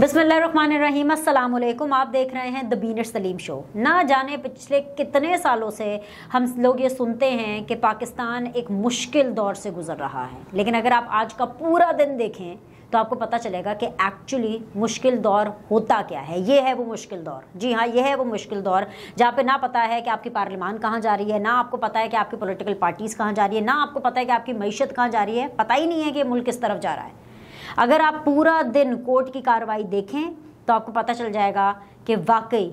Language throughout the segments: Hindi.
बसमीम असल आप देख रहे हैं द बीन सलीम शो ना जाने पिछले कितने सालों से हम लोग ये सुनते हैं कि पाकिस्तान एक मुश्किल दौर से गुज़र रहा है लेकिन अगर आप आज का पूरा दिन देखें तो आपको पता चलेगा कि एक्चुअली मुश्किल दौर होता क्या है ये है वो मुश्किल दौर जी हाँ ये है वो मुश्किल दौर जहाँ पे ना पता है कि आपकी पार्लियामान कहाँ जा रही है ना आपको पता है कि आपकी पोलिटिकल पार्टीज़ कहाँ जा रही है ना आपको पता है कि आपकी मीशत कहाँ जा रही है पता ही नहीं है कि मुल्क किस तरफ जा रहा है अगर आप पूरा दिन कोर्ट की कार्रवाई देखें तो आपको पता चल जाएगा कि वाकई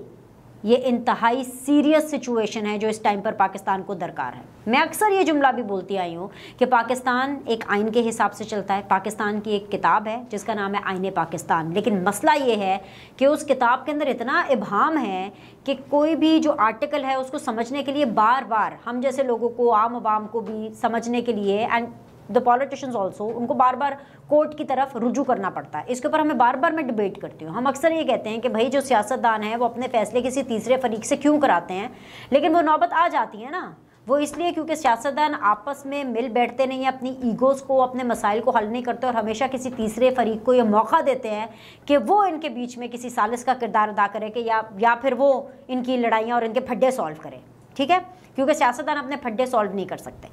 ये इंतहाई सीरियस सिचुएशन है जो इस टाइम पर पाकिस्तान को दरकार है मैं अक्सर ये जुमला भी बोलती आई हूँ कि पाकिस्तान एक आइन के हिसाब से चलता है पाकिस्तान की एक किताब है जिसका नाम है आइन पाकिस्तान लेकिन मसला ये है कि उस किताब के अंदर इतना इबाम है कि कोई भी जो आर्टिकल है उसको समझने के लिए बार बार हम जैसे लोगों को आम आवाम को भी समझने के लिए एंड द पॉलिटिशियंस ऑल्सो उनको बार बार कोर्ट की तरफ रुजू करना पड़ता है इसके ऊपर हमें बार बार मैं डिबेट करती हूँ हम अक्सर ये कहते हैं कि भाई जो सियासतदान है वो अपने फैसले किसी तीसरे फरीक से क्यों कराते हैं लेकिन वो नौबत आ जाती है ना वो इसलिए क्योंकि सियासतदान आपस में मिल बैठते नहीं अपनी ईगोस को अपने मसाइल को हल नहीं करते और हमेशा किसी तीसरे फरीक को ये मौका देते हैं कि वो इनके बीच में किसी सालिस का किरदार अदा करे कि या, या फिर वो इनकी लड़ाइयाँ और इनके फड्डे सॉल्व करें ठीक है क्योंकि सियासतदान अपने फड्डे सॉल्व नहीं कर सकते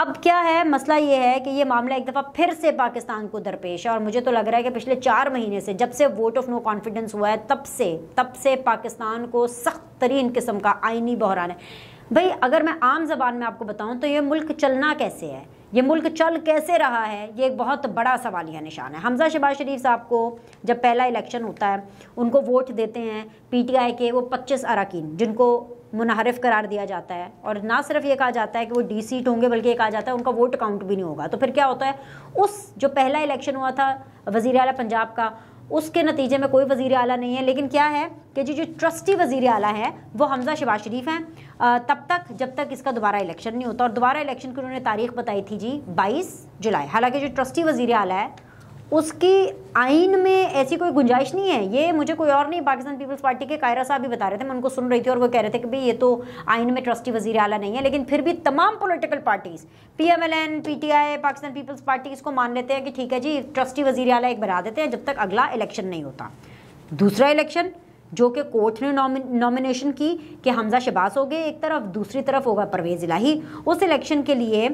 अब क्या है मसला ये है कि ये मामला एक दफ़ा फिर से पाकिस्तान को दरपेश है और मुझे तो लग रहा है कि पिछले चार महीने से जब से वोट ऑफ नो कॉन्फिडेंस हुआ है तब से तब से पाकिस्तान को सख्त तरीन किस्म का आइनी बहरान है भाई अगर मैं आम जबान में आपको बताऊँ तो ये मुल्क चलना कैसे है ये मुल्क चल कैसे रहा है ये एक बहुत बड़ा सवाल यह निशान है हमजा शबाज शरीफ साहब को जब पहला इलेक्शन होता है उनको वोट देते हैं पीटीआई के वो 25 अरकान जिनको मुनहरफ करार दिया जाता है और ना सिर्फ ये कहा जाता है कि वो डी सीट होंगे बल्कि ये कहा जाता है उनका वोट काउंट भी नहीं होगा तो फिर क्या होता है उस जो पहला इलेक्शन हुआ था वजीर अला पंजाब का उसके नतीजे में कोई वजीर अला नहीं है लेकिन क्या है कि जी जो ट्रस्टी वजीर अला है वो हमजा शबाज शरीफ हैं तब तक जब तक इसका दोबारा इलेक्शन नहीं होता और दोबारा इलेक्शन की उन्होंने तारीख बताई थी जी बाईस जुलाई हालांकि जो ट्रस्टी वजीर अला है उसकी आइन में ऐसी कोई गुंजाइश नहीं है ये मुझे कोई और नहीं पाकिस्तान पीपल्स पार्टी के कायरा साहब भी बता रहे थे मैं उनको सुन रही थी और वो कह रहे थे कि भाई ये तो आइन में ट्रस्टी वजीर आला नहीं है लेकिन फिर भी तमाम political parties P M L N P T I Pakistan Peoples Party इसको मान लेते हैं कि ठीक है जी ट्रस्टी वजीर आला एक बना देते हैं जब तक अगला इलेक्शन नहीं होता दूसरा इलेक्शन जो कि कोर्ट ने नॉमिनेशन नौमि, की कि हमजा शबाज हो गए एक तरफ दूसरी तरफ होगा परवेज़ इलाही उस इलेक्शन के लिए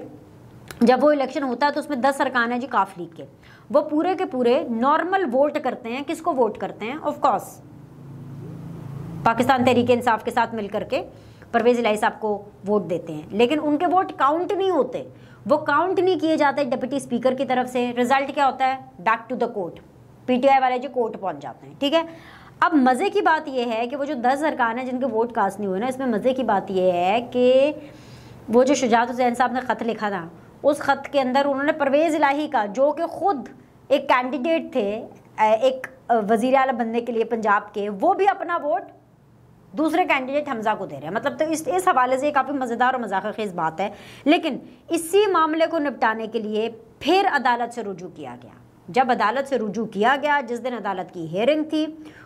जब वो इलेक्शन होता है तो उसमें दस अरकान है जी काफ लीग के वो पूरे के पूरे नॉर्मल वोट करते हैं किसको वोट करते हैं ऑफकोर्स पाकिस्तान तहरीक इंसाफ के साथ मिलकर के परवेज इलाही साहब को वोट देते हैं लेकिन उनके वोट काउंट नहीं होते वो काउंट नहीं किए जाते डिप्टी स्पीकर की तरफ से रिजल्ट क्या होता है back to the court PTI वाले जो कोर्ट पहुंच जाते हैं ठीक है अब मज़े की बात यह है कि वो जो दस अरकान हैं जिनके वोट कास्ट नहीं हुए ना इसमें मज़े की बात यह है कि वो जो शुजात हुसैन साहब ने ख़त लिखा था उस ख़त के अंदर उन्होंने परवेज़ इलाही का जो कि ख़ुद एक कैंडिडेट थे एक वज़ी अल बनने के लिए पंजाब के वो भी अपना वोट दूसरे कैंडिडेट हमजा को दे रहे हैं मतलब तो इस इस हवाले से काफ़ी मज़ेदार और मजाक खेज बात है लेकिन इसी मामले को निपटाने के लिए फिर अदालत से रुजू किया गया जब अदालत से रुजू किया गया जिस दिन अदालत की हेयरिंग थी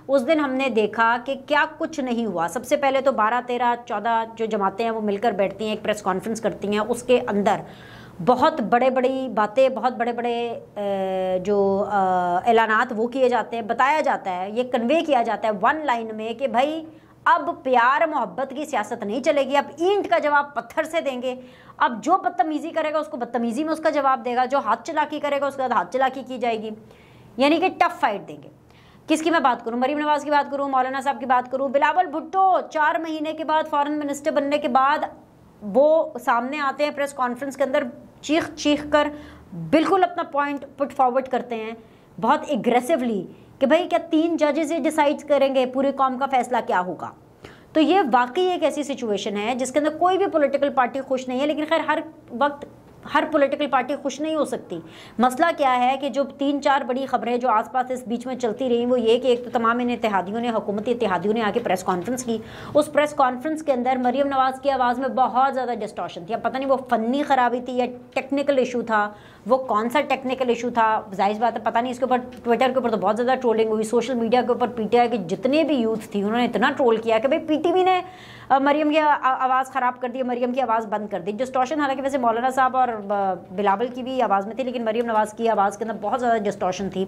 उस दिन हमने देखा कि क्या कुछ नहीं हुआ सबसे पहले तो बारह तेरह चौदह जो जमातें हैं वो मिलकर बैठती हैं एक प्रेस कॉन्फ्रेंस करती हैं उसके अंदर बहुत बड़े बड़ी बातें बहुत बड़े बड़े जो ऐलानात वो किए जाते हैं बताया जाता है ये कन्वे किया जाता है वन लाइन में कि भाई अब प्यार मोहब्बत की सियासत नहीं चलेगी अब ईंट का जवाब पत्थर से देंगे अब जो बदतमीज़ी करेगा उसको बदतमीज़ी में उसका जवाब देगा जो हाथ चलाकी करेगा उसके बाद हाथ चलाकी की जाएगी यानी कि टफ फाइट देंगे किसकी मैं बात करूं मरीम नवाज की बात करूं मौलाना साहब की बात करूं बिलावल भुट्टो चार महीने के बाद फॉरेन मिनिस्टर बनने के बाद वो सामने आते हैं प्रेस कॉन्फ्रेंस के अंदर चीख चीख कर बिल्कुल अपना पॉइंट पुट फॉरवर्ड करते हैं बहुत एग्रेसिवली कि भाई क्या तीन जजेस ये डिसाइड करेंगे पूरे कॉम का फैसला क्या होगा तो ये वाकई एक ऐसी सिचुएशन है जिसके अंदर कोई भी पॉलिटिकल पार्टी खुश नहीं है लेकिन खैर हर वक्त हर पॉलिटिकल पार्टी खुश नहीं हो सकती मसला क्या है कि जो तीन चार बड़ी खबरें जो आसपास इस बीच में चलती रही वो ये कि एक तो तमाम इन इतिहादियों ने हुकूमती इतिहादियों ने आके प्रेस कॉन्फ्रेंस की उस प्रेस कॉन्फ्रेंस के अंदर मरियम नवाज़ की आवाज़ में बहुत ज़्यादा डिस्टॉशन थी अब पता नहीं वो फ़नी खराबी थी या टेक्निकल इशू था वो कौन सा टेक्निकल इशू था जाहिर बात है पता नहीं इसके ऊपर ट्विटर के ऊपर तो बहुत ज़्यादा ट्रोलिंग हुई सोशल मीडिया के ऊपर पी के जितने भी यूथ थी उन्होंने इतना ट्रोल किया कि भाई पी ने मरियम की आवाज़ ख़राब कर दी मरियम की आवाज़ बंद कर दी डिस्टॉशन हालांकि वैसे मौलाना साहब और बिलावल की भी आवाज़ में थी लेकिन मरियम नवाज़ की आवाज़ के अंदर बहुत ज़्यादा डिस्टॉशन थी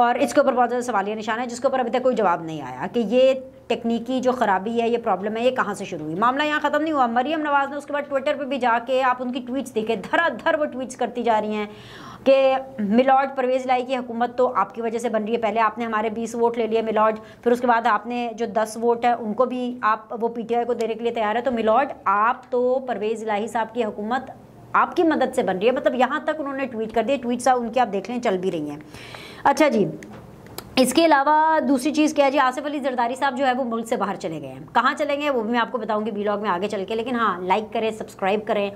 और इसके ऊपर बहुत ज़्यादा सवालिया निशान है जिसके ऊपर अभी तक कोई जवाब नहीं आया कि ये टेक्निकी जो ख़राबी है ये प्रॉब्लम है ये कहाँ से शुरू हुई मामला यहाँ ख़त्म नहीं हुआ मरियम नवाज़ ने उसके बाद ट्विटर पर भी जाके आप उनकी ट्वीट्स देखे धराधर वो ट्वीट्स करती जा रही हैं कि मिलॉर्ड परवेज लाई की हुकूमत तो आपकी वजह से बन रही है पहले आपने हमारे बीस वोट ले लिए मिलॉर्ड फिर उसके बाद आपने जो दस वोट है उनको भी आप वो पीटीआई को देने के लिए तैयार है तो मिलॉर्ड आप तो परवेज लाही साहब की हुकूमत आपकी मदद से बन रही है मतलब यहाँ तक उन्होंने ट्वीट कर दिया ट्वीट साहब उनकी आप देख लें चल भी रही हैं अच्छा जी इसके अलावा दूसरी चीज़ क्या है जी आसिफ अली जरदारी साहब जो है वो मुल्क से बाहर चले गए हैं कहाँ चले गए वो भी मैं आपको बताऊंगी ब्लॉग में आगे चल के लेकिन हाँ लाइक करें सब्सक्राइब करें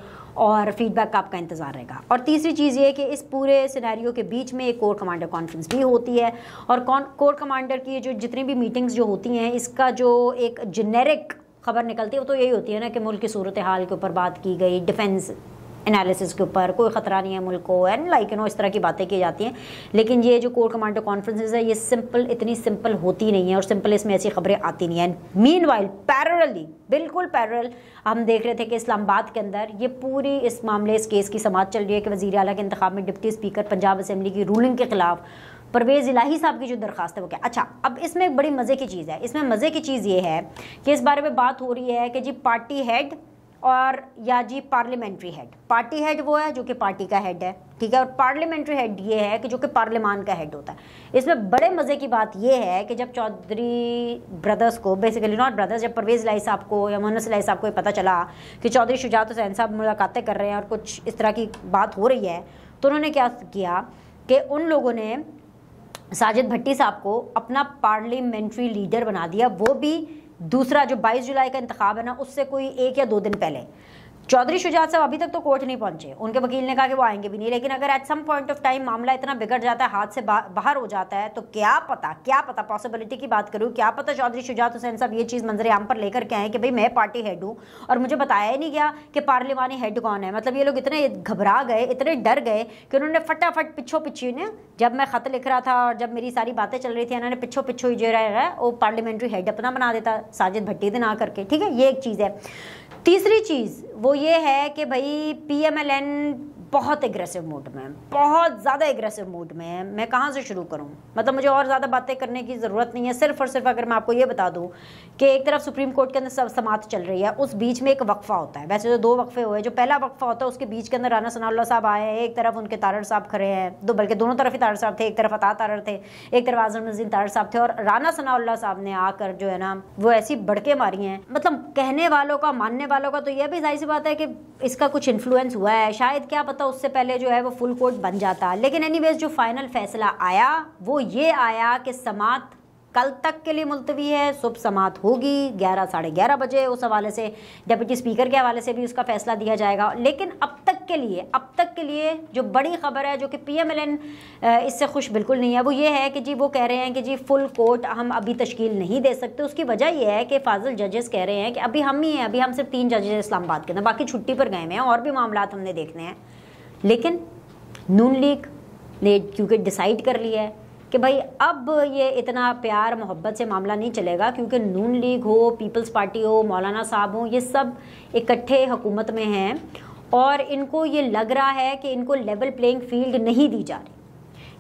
और फीडबैक का आपका इंतजार रहेगा और तीसरी चीज़ ये कि इस पूरे सिनेरियो के बीच में एक कोर कमांडर कॉन्फ्रेंस भी होती है और कौन कोर कमांडर की जो जितनी भी मीटिंग्स जो होती हैं इसका जो एक जेनेरिक खबर निकलती है वो तो यही होती है ना कि मुल्क की सूरत हाल के ऊपर बात की गई डिफेंस एनालिसिस के ऊपर कोई ख़तरा नहीं है मुल्क को एंड लाइक यू नो इस तरह की बातें की जाती हैं लेकिन ये जो कोर कमांडो कॉन्फ्रेंसेज है ये सिंपल इतनी सिंपल होती नहीं है और सिंपल इसमें ऐसी खबरें आती नहीं है मीन वाइल पैरली बिल्कुल पैरल हम देख रहे थे कि इस्लामाबाद के अंदर ये पूरी इस मामले इस केस की समाज चल रही है कि वजी अला के इंतबाब में डिप्टी स्पीकर पंजाब असम्बली की रूलिंग के खिलाफ परवेज़ इलाही साहब की जो दरखास्त है वो क्या अच्छा अब इसमें एक बड़ी मज़े की चीज़ है इसमें मज़े की चीज़ ये है कि इस बारे में बात हो रही है कि जी पार्टी हेड और या जी पार्लियामेंट्री हेड पार्टी हेड वो है जो कि पार्टी का हेड है ठीक है और पार्लियामेंट्री हेड ये है कि जो कि पार्लियामान का हेड होता है इसमें बड़े मज़े की बात यह है कि जब चौधरी ब्रदर्स को बेसिकली नॉट ब्रदर्स जब परवेज़ लाई साहब को या मोहनस लाई साहब को ये पता चला कि चौधरी शुजात हुसैन साहब मुलाकातें कर रहे हैं और कुछ इस तरह की बात हो रही है तो उन्होंने क्या किया कि उन लोगों ने साजिद भट्टी साहब को अपना पार्लियामेंट्री लीडर बना दिया वो भी दूसरा जो 22 जुलाई का इंतखब है ना उससे कोई एक या दो दिन पहले चौधरी शुजात साहब अभी तक तो कोर्ट नहीं पहुंचे उनके वकील ने कहा कि वो आएंगे भी नहीं लेकिन अगर at some point of time मामला इतना बिगड़ जाता है हाथ से बा, बाहर हो जाता है तो क्या पता क्या पता पॉसिबिलिटी की बात करूँ क्या पता चौधरी शुजात हुसैन साहब ये चीज़ मंजरे आम पर लेकर के आए कि भाई मैं पार्टी हेड हूँ और मुझे बताया ही नहीं गया कि पार्लिमानी हेड कौन है मतलब ये लोग इतने घबरा गए इतने डर गए कि उन्होंने फटाफट पिछो पिछी ने जब मैं ख़त लिख रहा था और जब मेरी सारी बातें चल रही थी इन्होंने पिछो पिछो जो है वो पार्लियामेंट्री हेड अपना बना देता साजिद भट्टी दिन आ करके ठीक है ये एक चीज़ है तीसरी चीज़ वो ये है कि भाई पी एम एल एन बहुत एग्रेसिव मूड में बहुत ज़्यादा एग्रेसिव मूड में है मैं कहाँ से शुरू करूँ मतलब मुझे और ज़्यादा बातें करने की ज़रूरत नहीं है सिर्फ और सिर्फ अगर मैं आपको ये बता दूँ कि एक तरफ सुप्रीम कोर्ट के अंदर सब समाप्त चल रही है उस बीच में एक वक्फ़ा होता है वैसे जो तो दो वक्फ़े हुए जो पहला वक्फ़ा होता है उसके बीच के अंदर राना सनाउल्ला साहब आए हैं एक तरफ उनके तारड़ साहब खड़े हैं दो बल्कि दोनों तरफ ही तारड़ साहब थे एक तरफ अता तारड़ थे एक तरफ आजम नजीन तारड़ साहब थे और राना सनाउल्ला साहब ने आकर जो है ना वो ऐसी बड़के मारी हैं मतलब कहने वालों का मानने वालों का तो यह भी जाहिर सी बात है कि इसका कुछ इन्फ्लुएंस हुआ है शायद क्या पता होता उससे पहले जो है वो फुल कोर्ट बन जाता लेकिन एनीवेज जो फाइनल फैसला आया वो ये आया कि समात कल तक के लिए मुलतवी है सुबह समात होगी ग्यारह साढ़े ग्यारह बजे उस हवाले से डिप्टी स्पीकर के हवाले से भी उसका फैसला दिया जाएगा लेकिन अब तक के लिए अब तक के लिए जो बड़ी खबर है जो कि पी एम एल एन इससे खुश बिल्कुल नहीं है वो ये है कि जी वो कह रहे हैं कि जी फुल कोर्ट हम अभी तश्कील नहीं दे सकते उसकी वजह यह है कि फाजिल जजेस कह रहे हैं कि अभी हम ही हैं अभी हम सिर्फ तीन जजेस इस्लामाबाद के अंदर बाकी छुट्टी पर गए हुए हैं और भी मामला हमने देखने हैं लेकिन नून लीग ने क्योंकि डिसाइड कर लिया है कि भाई अब ये इतना प्यार मोहब्बत से मामला नहीं चलेगा क्योंकि नून लीग हो पीपल्स पार्टी हो मौलाना साहब हो ये सब इकट्ठे हुकूमत में हैं और इनको ये लग रहा है कि इनको लेवल प्लेइंग फील्ड नहीं दी जा रही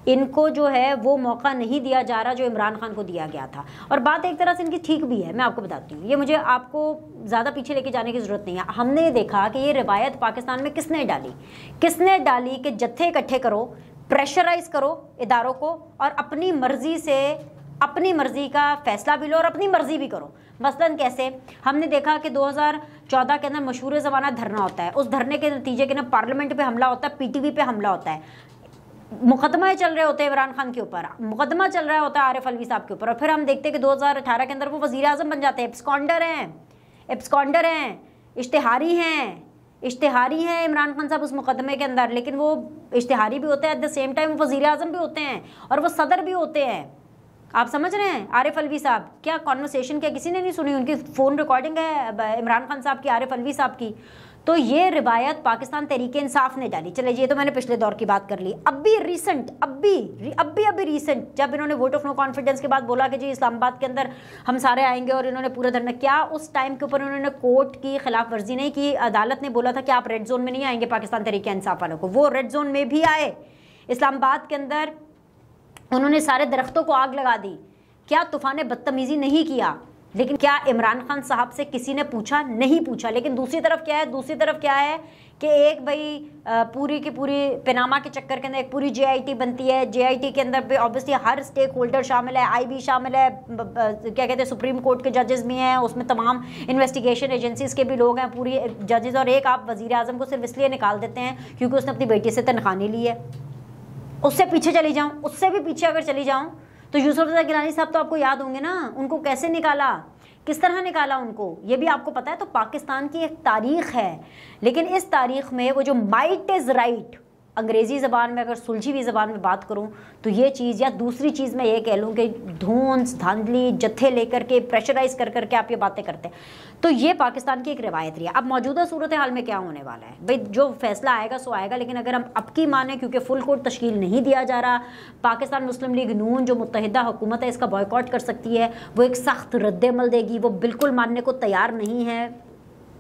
इनको जो है वो मौका नहीं दिया जा रहा जो इमरान खान को दिया गया था और बात एक तरह से इनकी ठीक भी है मैं आपको बताती हूँ ये मुझे आपको ज़्यादा पीछे लेके जाने की ज़रूरत नहीं है हमने देखा कि ये रिवायत पाकिस्तान में किसने डाली किसने डाली कि जत्थे इकट्ठे करो प्रेशराइज करो इदारों को और अपनी मर्जी से अपनी मर्ज़ी का फैसला भी लो और अपनी मर्ज़ी भी करो मसलन कैसे हमने देखा कि 2014 के अंदर मशहूर ज़माना धरना होता है उस धरने के नतीजे के अंदर पार्लियामेंट पे हमला होता है पीटीवी पे हमला होता है मुकदमा चल रहे होते हैं इमरान खान के ऊपर मुकदमा चल रहा होता है आरिफ अलवी साहब के ऊपर और फिर हम देखते हैं कि 2018 के अंदर वो वजी अजम बन जाते हैं एप्सकॉन्डर हैं एप्सकॉन्डर हैं इश्तहारी हैं इश्तहारी हैं इमरान खान साहब उस मुकदमे के अंदर लेकिन वो इश्तहारी भी होते हैं एट द सेम टाइम वो वजी अजम भी होते हैं और वो सदर भी होते हैं आप समझ रहे हैं आरिफ अलवी साहब क्या कॉन्वर्सेशन क्या किसी ने नहीं सुनी उनकी फ़ोन रिकॉर्डिंग है इमरान खान साहब की आरिफ अलवी साहब की तो ये रिवायत पाकिस्तान तरीके इंसाफ ने डाली चले ये तो मैंने पिछले दौर की बात कर ली अब भी रिसेंट अब भी अब भी अभी रिसेंट जब इन्होंने वोट ऑफ नो कॉन्फिडेंस के बाद बोला कि जी इस्लामाबाद के अंदर हम सारे आएंगे और इन्होंने पूरा धरना क्या उस टाइम के ऊपर उन्होंने कोर्ट की खिलाफ वर्जी नहीं की अदालत ने बोला था कि आप रेड जोन में नहीं आएंगे पाकिस्तान तरीके इंसाफ वालों को वो रेड जोन में भी आए इस्लामाबाद के अंदर उन्होंने सारे दरख्तों को आग लगा दी क्या तूफान बदतमीजी नहीं किया लेकिन क्या इमरान खान साहब से किसी ने पूछा नहीं पूछा लेकिन दूसरी तरफ क्या है दूसरी तरफ क्या है कि एक भाई पूरी की पूरी पेनामा के चक्कर के अंदर एक पूरी जेआईटी बनती है जेआईटी के अंदर भी ऑब्वियसली हर स्टेक होल्डर शामिल है आई भी शामिल है क्या कहते हैं सुप्रीम कोर्ट के जजेस भी हैं उसमें तमाम इन्वेस्टिगेशन एजेंसीज के भी लोग हैं पूरी जजेस और एक आप वजीर अजम को सिर्फ इसलिए निकाल देते हैं क्योंकि उसने अपनी बेटी से तनख्वाह नहीं ली है उससे पीछे चली जाऊँ उससे भी पीछे अगर चली जाऊँ तो यूसुफ रजा गिलानी साहब तो आपको याद होंगे ना उनको कैसे निकाला किस तरह निकाला उनको ये भी आपको पता है तो पाकिस्तान की एक तारीख है लेकिन इस तारीख में वो जो माइट इज़ राइट अंग्रेज़ी ज़बान में अगर सुलझी हुई ज़बान में बात करूं तो ये चीज़ या दूसरी चीज़ मैं ये कह लूँ कि धूंस धांधली जत्थे लेकर के प्रेशराइज कर करके आप ये बातें करते हैं तो ये पाकिस्तान की एक रिवायत रही है अब मौजूदा सूरत हाल में क्या होने वाला है भाई जो फैसला आएगा सो आएगा लेकिन अगर हम अब की माने क्योंकि फुल कोर्ट तश्ल नहीं दिया जा रहा पाकिस्तान मुस्लिम लीग नून जो मुतहदा हुकूमत है इसका बॉयकॉट कर सकती है वो एक सख्त रद्दमल देगी वो बिल्कुल मानने को तैयार नहीं है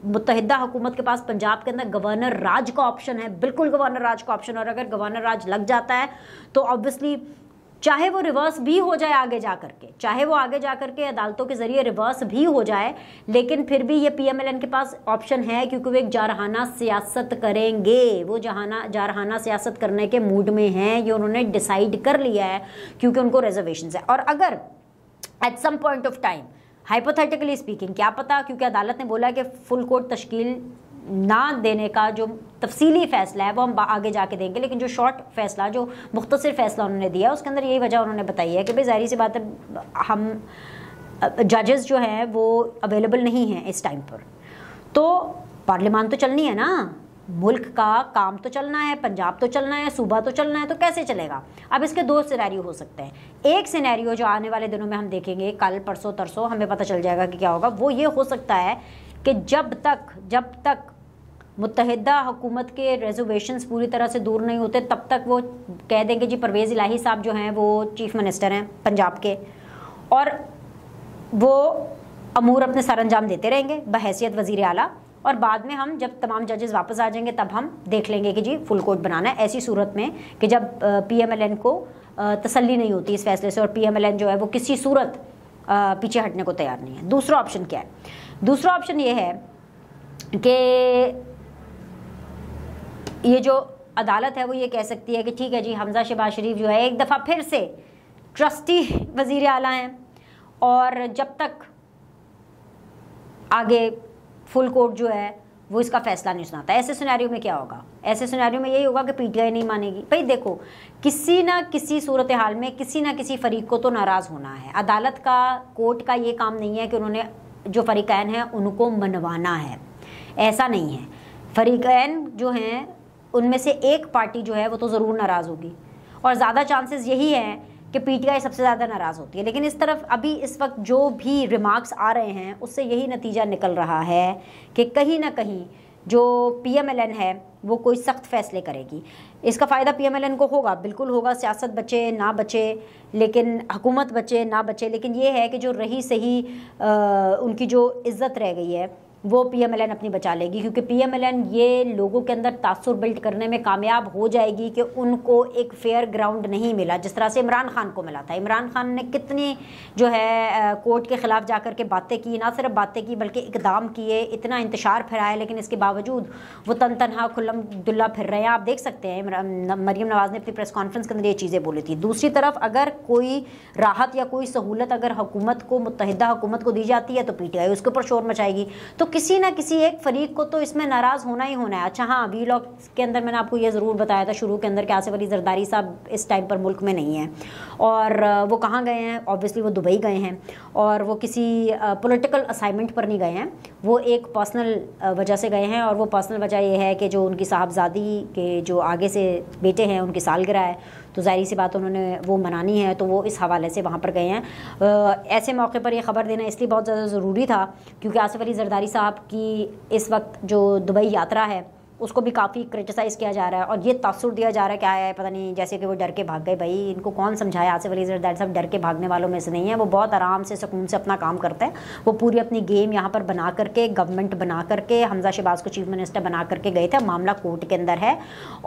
मुतहदा हुकूमत के पास पंजाब के अंदर गवर्नर राज का ऑप्शन है बिल्कुल गवर्नर राज का ऑप्शन और अगर गवर्नर राज लग जाता है तो ऑब्वियसली चाहे वो रिवर्स भी हो जाए आगे जा करके चाहे वो आगे जा करके अदालतों के ज़रिए रिवर्स भी हो जाए लेकिन फिर भी ये पीएमएलएन के पास ऑप्शन है क्योंकि वो एक जारहाना सियासत करेंगे वो जहाना जारहाना सियासत करने के मूड में हैं ये उन्होंने डिसाइड कर लिया है क्योंकि उनको रिजर्वेशन है और अगर at some point of time hypothetically speaking क्या पता क्योंकि अदालत ने बोला कि फुल कोर्ट तश्कील ना देने का जो तफसीली फैसला है वो हम आगे जाके देंगे लेकिन जो शॉर्ट फैसला जो मुख्तर फैसला उन्होंने दिया उसके अंदर यही वजह उन्होंने बताई है कि भाई ज़ाहरी सी बात है हम जजेस जो हैं वो अवेलेबल नहीं हैं इस टाइम पर तो पार्लियामान तो चलनी है ना मुल्क का काम तो चलना है पंजाब तो चलना है सूबा तो चलना है तो कैसे चलेगा अब इसके दो सिनेरियो हो सकते हैं एक सिनेरियो जो आने वाले दिनों में हम देखेंगे कल परसों तरसों हमें पता चल जाएगा कि क्या होगा वो ये हो सकता है कि जब तक जब तक मुतहदा हुकूमत के रेजोवेशन पूरी तरह से दूर नहीं होते तब तक वो कह देंगे जी परवेज़ इलाही साहब जो हैं वो चीफ मिनिस्टर हैं पंजाब के और वो अमूर अपने सर अंजाम देते रहेंगे बहसीत वज़ी अला और बाद में हम जब तमाम जजेस वापस आ जाएंगे तब हम देख लेंगे कि जी फुल कोर्ट बनाना है ऐसी सूरत में कि जब पीएमएलएन को तसल्ली नहीं होती इस फैसले से और पीएमएलएन जो है वो किसी सूरत पीछे हटने को तैयार नहीं है दूसरा ऑप्शन क्या है दूसरा ऑप्शन ये है कि ये जो अदालत है वो ये कह सकती है कि ठीक है जी हमजा शबाज शरीफ जो है एक दफ़ा फिर से ट्रस्टी वज़ी अला हैं और जब तक आगे फुल कोर्ट जो है वो इसका फैसला नहीं सुनाता ऐसे सिनेरियो में क्या होगा ऐसे सुनारी में यही होगा कि पीटीआई नहीं मानेगी भाई देखो किसी ना किसी सूरत हाल में किसी ना किसी फरीक को तो नाराज़ होना है अदालत का कोर्ट का ये काम नहीं है कि उन्होंने जो फरीकैन है उनको मनवाना है ऐसा नहीं है फरीकैन जो हैं उनमें से एक पार्टी जो है वो तो ज़रूर नाराज़ होगी और ज़्यादा चांसेस यही हैं कि पीटीआई सबसे ज़्यादा नाराज़ होती है लेकिन इस तरफ अभी इस वक्त जो भी रिमार्क्स आ रहे हैं उससे यही नतीजा निकल रहा है कि कहीं ना कहीं जो पीएमएलएन है वो कोई सख्त फैसले करेगी इसका फ़ायदा पीएमएलएन को होगा बिल्कुल होगा सियासत बचे ना बचे लेकिन हुकूमत बचे ना बचे लेकिन ये है कि जो रही सही आ, उनकी जो इज़्ज़त रह गई है वो पी एम एल एन अपनी बचा लेगी क्योंकि पी एम एल एन ये लोगों के अंदर तासुर बिल्ड करने में कामयाब हो जाएगी कि उनको एक फेयर ग्राउंड नहीं मिला जिस तरह से इमरान खान को मिला था इमरान खान ने कितनी जो है कोर्ट के ख़िलाफ़ जा कर के बातें की ना सिर्फ बातें की बल्कि इकदाम किए इतना इंतशार फैलाया लेकिन इसके बावजूद वो तन तनहा खुल्लम दुल्ला फिर रहे हैं आप देख सकते हैं मरीम नवाज़ ने अपनी प्रेस कॉन्फ्रेंस के अंदर ये चीज़ें बोली थी दूसरी तरफ अगर कोई राहत या कोई सहूलत अगर हुकूमत को मुतहदा हुकूमत को दी जाती है तो पी टी आई उसके ऊपर शोर मचाएगी तो किसी ना किसी एक फरीक को तो इसमें नाराज़ होना ही होना है अच्छा हाँ वी लॉक के अंदर मैंने आपको ये ज़रूर बताया था शुरू के अंदर कि आसिफ अली जरदारी साहब इस टाइम पर मुल्क में नहीं है और वो कहाँ गए हैं ऑब्वियसली वो दुबई गए हैं और वो किसी पोलिटिकल असाइनमेंट पर नहीं गए हैं वो एक पर्सनल वजह से गए हैं और वो पर्सनल वजह यह है कि जो उनकी साहबजादी के जो आगे से बेटे हैं उनकी सालगिरह है तो ज़ाहिर सी बात उन्होंने वो मनानी है तो वो इस हवाले से वहाँ पर गए हैं ऐसे मौके पर यह ख़बर देना इसलिए बहुत ज़्यादा ज़रूरी था क्योंकि आसिफ अली जरदारी साहब की इस वक्त जो दुबई यात्रा है उसको भी काफ़ी क्रिटिसाइज़ किया जा रहा है और ये तासुर दिया जा रहा है क्या है पता नहीं जैसे कि वो डर के भाग गए भाई इनको कौन समझाया आसिफ अली जरदार साहब डर के भागने वालों में से नहीं है वो बहुत आराम से सुकून से अपना काम करते हैं वो पूरी अपनी गेम यहाँ पर बना करके गवर्नमेंट बना करके हमजा शहबाज को चीफ मिनिस्टर बना करके गए थे मामला कोर्ट के अंदर है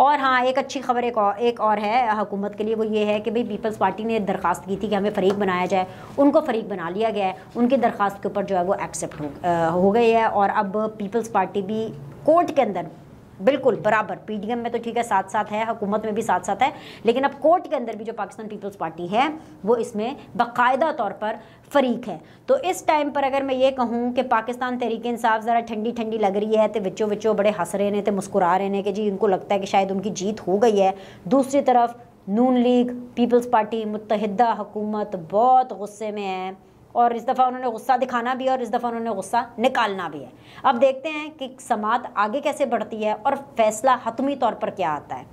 और हाँ एक अच्छी खबर एक और एक और है हुकूमत के लिए वो ये है कि भाई पीपल्स पार्टी ने दरखास्त की थी कि हमें फरीक बनाया जाए उनको फरीक बना लिया गया है उनकी दरखास्त के ऊपर जो है वो एक्सेप्ट हो गई है और अब पीपल्स पार्टी भी कोर्ट के अंदर बिल्कुल बराबर पीडीएम में तो ठीक है साथ साथ है हुकूमत में भी साथ साथ है लेकिन अब कोर्ट के अंदर भी जो पाकिस्तान पीपल्स पार्टी है वो इसमें बाकायदा तौर पर फरीक है तो इस टाइम पर अगर मैं ये कहूँ कि पाकिस्तान तहरीक इंसाफ ज़रा ठंडी ठंडी लग रही है तो विचो विचो बड़े हंस रहे हैं तो मुस्कुरा रहे हैं कि जी इनको लगता है कि शायद उनकी जीत हो गई है दूसरी तरफ नून लीग पीपल्स पार्टी मुतहदा हुकूमत बहुत गुस्से में है और इस दफ़ा उन्होंने गुस्सा दिखाना भी है और इस दफ़ा उन्होंने गुस्सा निकालना भी है अब देखते हैं कि समात आगे कैसे बढ़ती है और फैसला हतमी तौर पर क्या आता है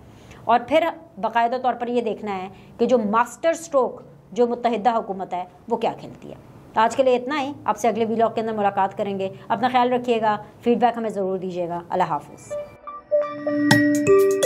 और फिर बाकायदा तौर पर यह देखना है कि जो मास्टर स्ट्रोक जो मुतहदा हुकूमत है वो क्या खेलती है तो आज के लिए इतना ही आपसे अगले ब्लॉग के अंदर मुलाकात करेंगे अपना ख्याल रखिएगा फीडबैक हमें ज़रूर दीजिएगा अल्लाह हाफ